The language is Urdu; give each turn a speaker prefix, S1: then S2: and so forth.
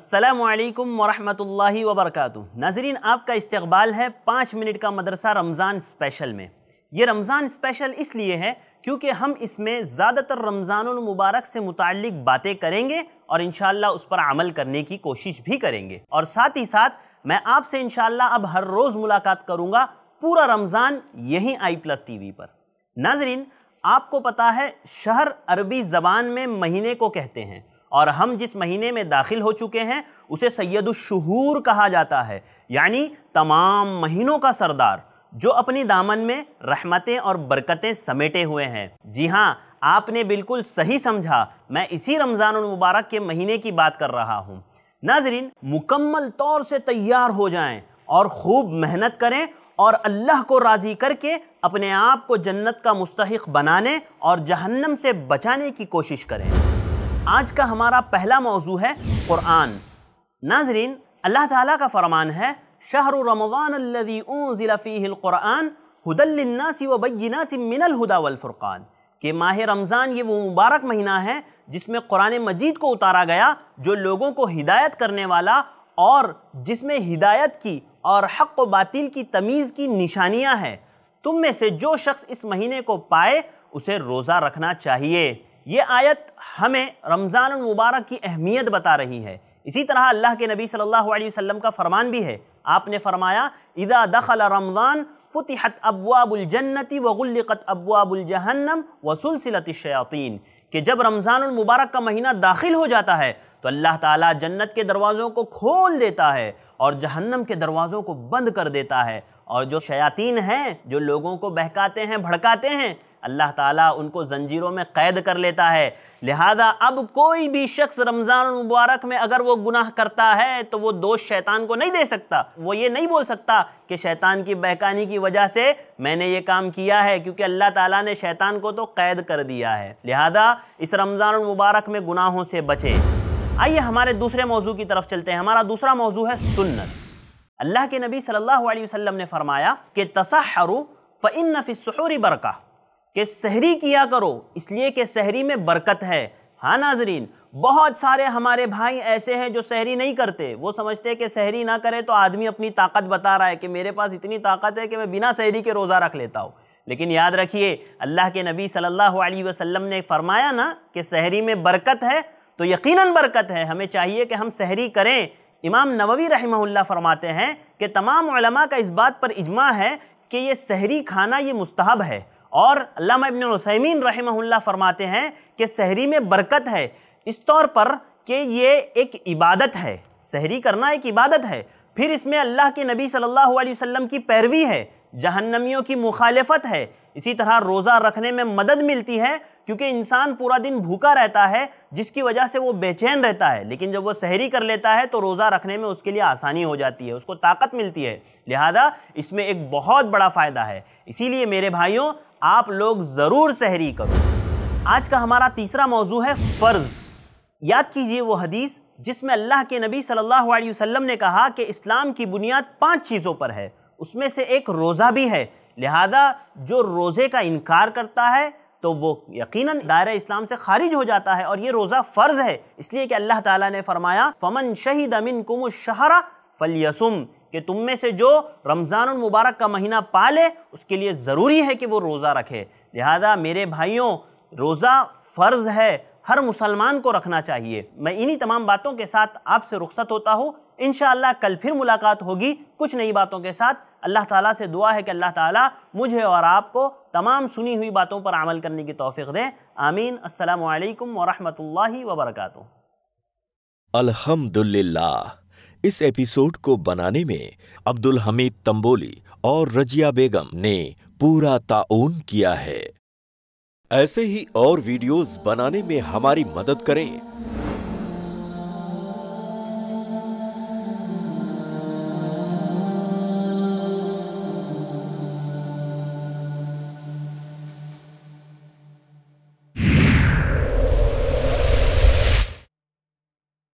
S1: السلام علیکم ورحمۃ اللہ وبرکاتہ ناظرین آپ کا استقبال ہے پانچ منٹ کا مدرسہ رمضان اسپیشل میں یہ رمضان اسپیشل اس لیے ہے کیونکہ ہم اس میں زیادہ تر رمضان المبارک سے متعلق باتیں کریں گے اور انشاءاللہ اس پر عمل کرنے کی کوشش بھی کریں گے اور ساتھ ہی ساتھ میں آپ سے انشاءاللہ اب ہر روز ملاقات کروں گا پورا رمضان یہیں آئی پلس ٹی وی پر ناظرین آپ کو پتا ہے شہر عربی زبان میں مہینے کو کہتے ہیں اور ہم جس مہینے میں داخل ہو چکے ہیں اسے سید الشہور کہا جاتا ہے یعنی تمام مہینوں کا سردار جو اپنی دامن میں رحمتیں اور برکتیں سمیٹے ہوئے ہیں جی ہاں آپ نے بالکل صحیح سمجھا میں اسی رمضان المبارک کے مہینے کی بات کر رہا ہوں ناظرین مکمل طور سے تیار ہو جائیں اور خوب محنت کریں اور اللہ کو راضی کر کے اپنے آپ کو جنت کا مستحق بنانے اور جہنم سے بچانے کی کوشش کریں آج کا ہمارا پہلا موضوع ہے قرآن ناظرین اللہ تعالیٰ کا فرمان ہے شہر رمضان انزل فيه القرآن هدى للناس و من الهدى والفرقان کہ ماہ رمضان یہ وہ مبارک مہینہ ہے جس میں قرآن مجید کو اتارا گیا جو لوگوں کو ہدایت کرنے والا اور جس میں ہدایت کی اور حق و باطل کی تمیز کی نشانیاں ہیں تم میں سے جو شخص اس مہینے کو پائے اسے روزہ رکھنا چاہیے یہ آیت ہمیں رمضان المبارک کی اہمیت بتا رہی ہے اسی طرح اللہ کے نبی صلی اللہ علیہ وسلم کا فرمان بھی ہے آپ نے فرمایا اذا دخل رمضان فتحت ابواب الجنت وغلقت ابواب الجہنم وسلسلت الشیاطین کہ جب رمضان المبارک کا مہینہ داخل ہو جاتا ہے تو اللہ تعالیٰ جنت کے دروازوں کو کھول دیتا ہے اور جہنم کے دروازوں کو بند کر دیتا ہے اور جو شیاطین ہیں جو لوگوں کو بہکاتے ہیں بھڑکاتے ہیں اللہ تعالیٰ ان کو زنجیروں میں قید کر لیتا ہے لہذا اب کوئی بھی شخص رمضان المبارک میں اگر وہ گناہ کرتا ہے تو وہ دوش شیطان کو نہیں دے سکتا وہ یہ نہیں بول سکتا کہ شیطان کی بہکانی کی وجہ سے میں نے یہ کام کیا ہے کیونکہ اللہ تعالیٰ نے شیطان کو تو قید کر دیا ہے لہذا اس رمضان المبارک میں گناہوں سے بچے آئیے ہمارے دوسرے موضوع کی طرف چلتے ہیں ہمارا دوسرا موضوع ہے سنت اللہ کے نبی صلی اللہ علیہ وسلم نے فرمایا کہ السحور برکہ کہ سہری کیا کرو اس لیے کہ سہری میں برکت ہے ہاں ناظرین بہت سارے ہمارے بھائی ایسے ہیں جو سحری نہیں کرتے وہ سمجھتے کہ سہری نہ کرے تو آدمی اپنی طاقت بتا رہا ہے کہ میرے پاس اتنی طاقت ہے کہ میں بنا سہری کے روزہ رکھ لیتا ہوں لیکن یاد رکھیے اللہ کے نبی صلی اللہ علیہ وسلم نے فرمایا نا کہ سحری میں برکت ہے تو یقیناً برکت ہے ہمیں چاہیے کہ ہم سحری کریں امام نووی رحمہ اللہ فرماتے ہیں کہ تمام علماء کا اس بات پر اجماع ہے کہ یہ سحری کھانا یہ مستحب ہے اور علامہ ابن رسمین رحمہ اللہ فرماتے ہیں کہ سحری میں برکت ہے اس طور پر کہ یہ ایک عبادت ہے سحری کرنا ایک عبادت ہے پھر اس میں اللہ کے نبی صلی اللہ علیہ وسلم کی پیروی ہے جہنمیوں کی مخالفت ہے اسی طرح روزہ رکھنے میں مدد ملتی ہے کیونکہ انسان پورا دن بھوکا رہتا ہے جس کی وجہ سے وہ بے چین رہتا ہے لیکن جب وہ سحری کر لیتا ہے تو روزہ رکھنے میں اس کے لیے آسانی ہو جاتی ہے اس کو طاقت ملتی ہے لہذا اس میں ایک بہت بڑا فائدہ ہے اسی لیے میرے بھائیوں آپ لوگ ضرور سحری کرو آج کا ہمارا تیسرا موضوع ہے فرض یاد کیجئے وہ حدیث جس میں اللہ کے نبی صلی اللہ علیہ وسلم نے کہا کہ اسلام کی بنیاد پانچ چیزوں پر ہے اس میں سے ایک روزہ بھی ہے لہذا جو روزے کا انکار کرتا ہے تو وہ یقیناً دائرہ اسلام سے خارج ہو جاتا ہے اور یہ روزہ فرض ہے اس لیے کہ اللہ تعالیٰ نے فرمایا فمن شہید امن کم فَلْيَسُمْ کہ تم میں سے جو رمضان المبارک کا مہینہ پالے اس کے لیے ضروری ہے کہ وہ روزہ رکھے لہذا میرے بھائیوں روزہ فرض ہے ہر مسلمان کو رکھنا چاہیے میں انہی تمام باتوں کے ساتھ آپ سے رخصت ہوتا ہوں انشاءاللہ کل پھر ملاقات ہوگی کچھ نئی باتوں کے ساتھ اللہ تعالیٰ سے دعا ہے کہ اللہ تعالیٰ مجھے اور آپ کو تمام سنی ہوئی باتوں پر عمل کرنے کی توفق دیں آمین السلام علیکم ورحمۃ اللہ وبرکاتہ الحمدللہ اس ایپیسوڈ کو بنانے میں عبد الحمید تمبولی اور رجیا بیگم نے پورا تعاون کیا ہے ایسے ہی اور ویڈیوز بنانے میں ہماری مدد کریں